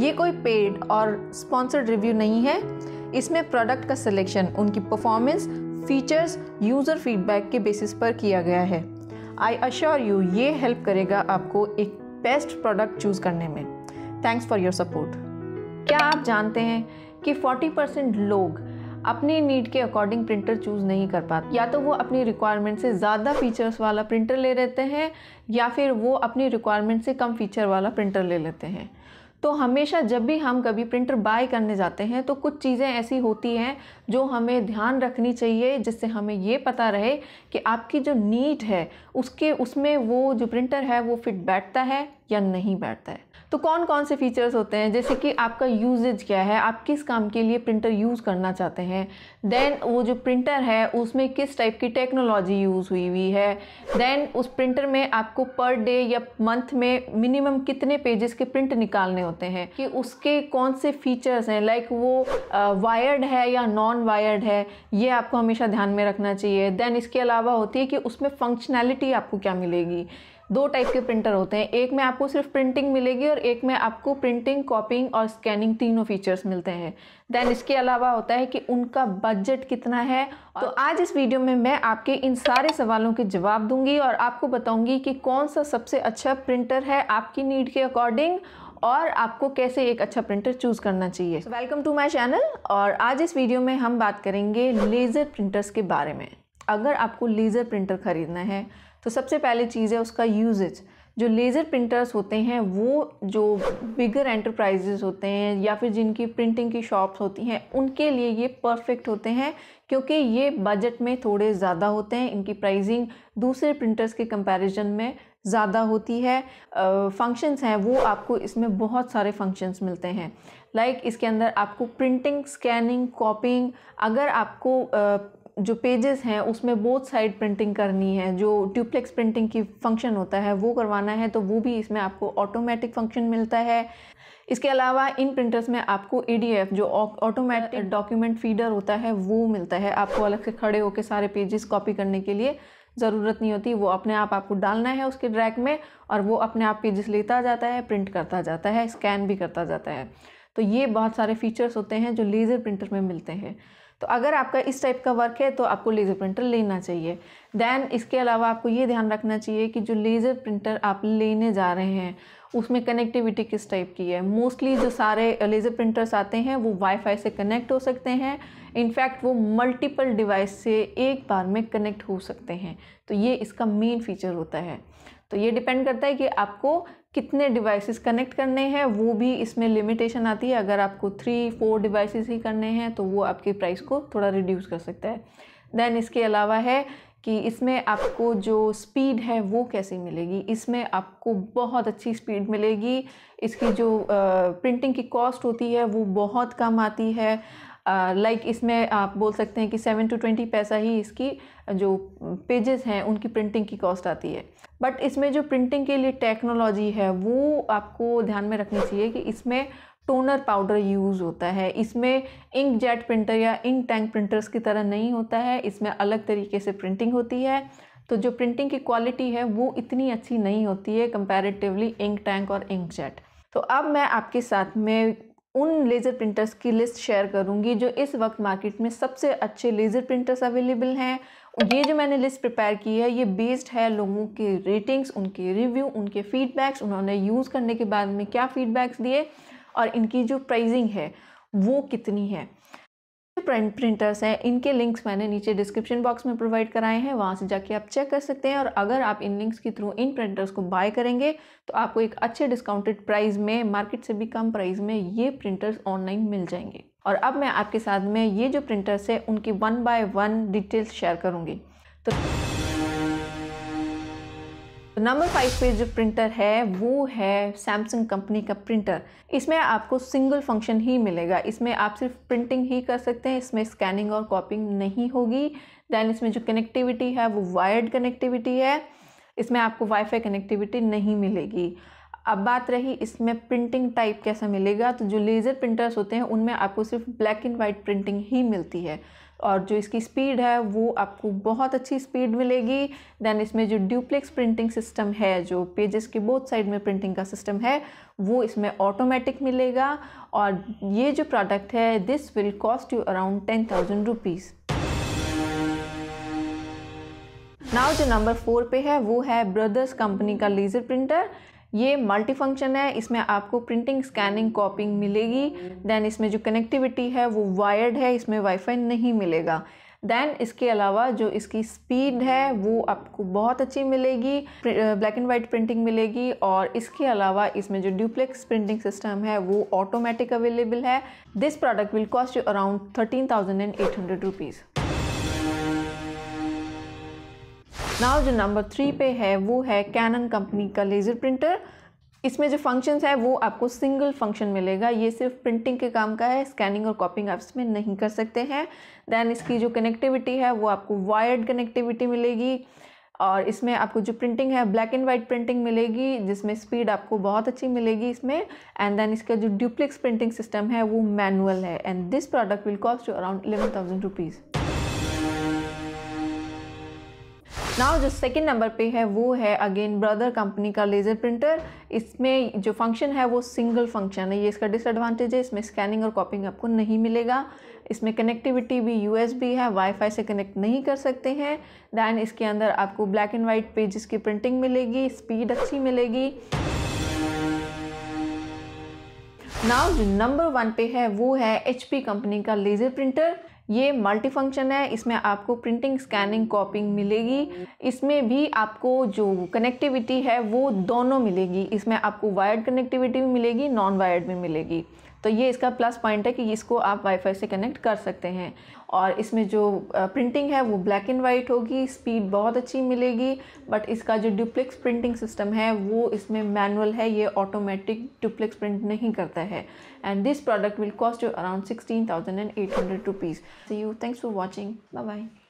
ये कोई पेड और स्पॉन्सर्ड रिव्यू नहीं है इसमें प्रोडक्ट का सिलेक्शन उनकी परफॉर्मेंस फीचर्स यूज़र फीडबैक के बेसिस पर किया गया है आई अश्योर यू ये हेल्प करेगा आपको एक बेस्ट प्रोडक्ट चूज़ करने में थैंक्स फॉर योर सपोर्ट क्या आप जानते हैं कि 40 परसेंट लोग अपनी नीड के अकॉर्डिंग प्रिंटर चूज़ नहीं कर पाते या तो वो अपनी रिक्वायरमेंट से ज़्यादा फीचर्स वाला प्रिंटर ले लेते हैं या फिर वो अपनी रिक्वायरमेंट से कम फीचर वाला प्रिंटर ले लेते हैं तो हमेशा जब भी हम कभी प्रिंटर बाय करने जाते हैं तो कुछ चीज़ें ऐसी होती हैं जो हमें ध्यान रखनी चाहिए जिससे हमें ये पता रहे कि आपकी जो नीड है उसके उसमें वो जो प्रिंटर है वो फिट बैठता है या नहीं बैठता है तो कौन कौन से फीचर्स होते हैं जैसे कि आपका यूजेज क्या है आप किस काम के लिए प्रिंटर यूज़ करना चाहते हैं देन वो जो प्रिंटर है उसमें किस टाइप की टेक्नोलॉजी यूज़ हुई हुई है देन उस प्रिंटर में आपको पर डे या मंथ में मिनिमम कितने पेजेस के प्रिंट निकालने होते हैं कि उसके कौन से फीचर्स हैं लाइक like वो वायर्ड है या नॉन वायर्ड है ये आपको हमेशा ध्यान में रखना चाहिए देन इसके अलावा होती है कि उसमें फंक्शनैलिटी आपको क्या मिलेगी दो टाइप के प्रिंटर होते हैं एक में आपको सिर्फ प्रिंटिंग मिलेगी और एक में आपको प्रिंटिंग कॉपिंग और स्कैनिंग तीनों फीचर्स मिलते हैं देन इसके अलावा होता है कि उनका बजट कितना है तो आज इस वीडियो में मैं आपके इन सारे सवालों के जवाब दूंगी और आपको बताऊंगी कि कौन सा सबसे अच्छा प्रिंटर है आपकी नीड के अकॉर्डिंग और आपको कैसे एक अच्छा प्रिंटर चूज़ करना चाहिए वेलकम टू माई चैनल और आज इस वीडियो में हम बात करेंगे लेज़र प्रिंटर्स के बारे में अगर आपको लेज़र प्रिंटर ख़रीदना है तो सबसे पहले चीज़ है उसका यूजेज जो लेज़र प्रिंटर्स होते हैं वो जो बिगर एंटरप्राइजेज होते हैं या फिर जिनकी प्रिंटिंग की शॉप्स होती हैं उनके लिए ये परफेक्ट होते हैं क्योंकि ये बजट में थोड़े ज़्यादा होते हैं इनकी प्राइजिंग दूसरे प्रिंटर्स के कंपैरिजन में ज़्यादा होती है फंक्शंस हैं वो आपको इसमें बहुत सारे फंक्शंस मिलते हैं लाइक like इसके अंदर आपको प्रिंटिंग स्कैनिंग कॉपिंग अगर आपको जो पेजेस हैं उसमें बोथ साइड प्रिंटिंग करनी है जो ट्यूप्लेक्स प्रिंटिंग की फंक्शन होता है वो करवाना है तो वो भी इसमें आपको ऑटोमेटिक फंक्शन मिलता है इसके अलावा इन प्रिंटर्स में आपको ई e जो ऑटोमेटिक डॉक्यूमेंट फीडर होता है वो मिलता है आपको अलग से खड़े होकर सारे पेजेस कॉपी करने के लिए ज़रूरत नहीं होती वो अपने आप आपको डालना है उसके ड्रैक में और वो अपने आप पेजेस लेता जाता है प्रिंट करता जाता है स्कैन भी करता जाता है तो ये बहुत सारे फीचर्स होते हैं जो लेज़र प्रिंटर में मिलते हैं तो अगर आपका इस टाइप का वर्क है तो आपको लेज़र प्रिंटर लेना चाहिए दैन इसके अलावा आपको ये ध्यान रखना चाहिए कि जो लेज़र प्रिंटर आप लेने जा रहे हैं उसमें कनेक्टिविटी किस टाइप की है मोस्टली जो सारे लेज़र प्रिंटर्स आते हैं वो वाईफाई से कनेक्ट हो सकते हैं इनफैक्ट वो मल्टीपल डिवाइस से एक बार में कनेक्ट हो सकते हैं तो ये इसका मेन फीचर होता है तो ये डिपेंड करता है कि आपको कितने डिवाइसेस कनेक्ट करने हैं वो भी इसमें लिमिटेशन आती है अगर आपको थ्री फोर डिवाइसेस ही करने हैं तो वो आपके प्राइस को थोड़ा रिड्यूस कर सकता है देन इसके अलावा है कि इसमें आपको जो स्पीड है वो कैसी मिलेगी इसमें आपको बहुत अच्छी स्पीड मिलेगी इसकी जो आ, प्रिंटिंग की कॉस्ट होती है वो बहुत कम आती है लाइक like इसमें आप बोल सकते हैं कि सेवन टू ट्वेंटी पैसा ही इसकी जो पेजेस हैं उनकी प्रिंटिंग की कॉस्ट आती है बट इसमें जो प्रिंटिंग के लिए टेक्नोलॉजी है वो आपको ध्यान में रखनी चाहिए कि इसमें टोनर पाउडर यूज़ होता है इसमें इंक जेट प्रिंटर या इंक टैंक प्रिंटर्स की तरह नहीं होता है इसमें अलग तरीके से प्रिंटिंग होती है तो जो प्रिंटिंग की क्वालिटी है वो इतनी अच्छी नहीं होती है कंपैरेटिवली इंक टैंक और इंक जेट तो अब मैं आपके साथ में उन लेज़र प्रिंटर्स की लिस्ट शेयर करूंगी जो इस वक्त मार्केट में सबसे अच्छे लेज़र प्रिंटर्स अवेलेबल हैं ये जो मैंने लिस्ट प्रिपेयर की है ये बेस्ड है लोगों के रेटिंग्स उनके रिव्यू उनके फीडबैक्स उन्होंने यूज़ करने के बाद में क्या फीडबैक्स दिए और इनकी जो प्राइजिंग है वो कितनी है प्रिंट प्रिंटर्स हैं इनके लिंक्स मैंने नीचे डिस्क्रिप्शन बॉक्स में प्रोवाइड कराए हैं वहाँ से जाके आप चेक कर सकते हैं और अगर आप इन लिंक्स के थ्रू इन प्रिंटर्स को बाय करेंगे तो आपको एक अच्छे डिस्काउंटेड प्राइस में मार्केट से भी कम प्राइस में ये प्रिंटर्स ऑनलाइन मिल जाएंगे और अब मैं आपके साथ में ये जो प्रिंटर्स है उनकी one by one details share करूँगी तो तो नंबर फाइव पे जो प्रिंटर है वो है सैमसंग कंपनी का प्रिंटर इसमें आपको सिंगल फंक्शन ही मिलेगा इसमें आप सिर्फ प्रिंटिंग ही कर सकते हैं इसमें स्कैनिंग और कॉपिंग नहीं होगी दैन इसमें जो कनेक्टिविटी है वो वायर्ड कनेक्टिविटी है इसमें आपको वाईफाई कनेक्टिविटी नहीं मिलेगी अब बात रही इसमें प्रिंटिंग टाइप कैसा मिलेगा तो जो लेज़र प्रिंटर्स होते हैं उनमें आपको सिर्फ ब्लैक एंड वाइट प्रिंटिंग ही मिलती है और जो इसकी स्पीड है वो आपको बहुत अच्छी स्पीड मिलेगी देन इसमें जो ड्यूप्लेक्स प्रिंटिंग सिस्टम है जो पेजेस के बोथ साइड में प्रिंटिंग का सिस्टम है वो इसमें ऑटोमेटिक मिलेगा और ये जो प्रोडक्ट है this will cost you around ten thousand rupees now जो नंबर फोर पे है वो है ब्रदर्स कंपनी का लेज़र प्रिंटर ये मल्टी फंक्शन है इसमें आपको प्रिंटिंग स्कैनिंग कॉपिंग मिलेगी दैन इसमें जो कनेक्टिविटी है वो वायर्ड है इसमें वाईफाई नहीं मिलेगा दैन इसके अलावा जो इसकी स्पीड है वो आपको बहुत अच्छी मिलेगी ब्लैक एंड वाइट प्रिंटिंग मिलेगी और इसके अलावा इसमें जो ड्यूप्लेक्स प्रिंटिंग सिस्टम है वो ऑटोमेटिक अवेलेबल है this product will cost you around thirteen thousand and eight hundred rupees now जो नंबर थ्री पे है वो है कैनन कंपनी का लेज़र प्रिंटर इसमें जो फंक्शंस है वो आपको सिंगल फंक्शन मिलेगा ये सिर्फ प्रिंटिंग के काम का है स्कैनिंग और कॉपिंग आप इसमें नहीं कर सकते हैं देन इसकी जो कनेक्टिविटी है वो आपको वायर्ड कनेक्टिविटी मिलेगी और इसमें आपको जो प्रिंटिंग है ब्लैक एंड वाइट प्रिंटिंग मिलेगी जिसमें स्पीड आपको बहुत अच्छी मिलेगी इसमें एंड देन इसका जो ड्यूप्लेक्स प्रिंटिंग सिस्टम है वो मैनुअल है and this product will cost you around eleven thousand rupees now जो सेकेंड नंबर पे है वो है अगेन ब्रदर कंपनी का लेज़र प्रिंटर इसमें जो फंक्शन है वो सिंगल फंक्शन है ये इसका डिसएडवांटेज है इसमें स्कैनिंग और कॉपिंग आपको नहीं मिलेगा इसमें कनेक्टिविटी भी यू है वाईफाई से कनेक्ट नहीं कर सकते हैं दैन इसके अंदर आपको ब्लैक एंड वाइट पेजेस की प्रिंटिंग मिलेगी स्पीड अच्छी मिलेगी नाउ जो नंबर वन पे है वो है एच कंपनी का लेज़र प्रिंटर ये मल्टी फंक्शन है इसमें आपको प्रिंटिंग स्कैनिंग कॉपिंग मिलेगी इसमें भी आपको जो कनेक्टिविटी है वो दोनों मिलेगी इसमें आपको वायर्ड कनेक्टिविटी भी मिलेगी नॉन वायर्ड भी मिलेगी तो ये इसका प्लस पॉइंट है कि इसको आप वाईफाई से कनेक्ट कर सकते हैं और इसमें जो प्रिंटिंग है वो ब्लैक एंड वाइट होगी स्पीड बहुत अच्छी मिलेगी बट इसका जो डुप्लेक्स प्रिंटिंग सिस्टम है वो इसमें मैनुअल है ये ऑटोमेटिक डुप्लेक्स प्रिंट नहीं करता है and this product will cost you around sixteen thousand and eight hundred rupees you thanks for watching bye bye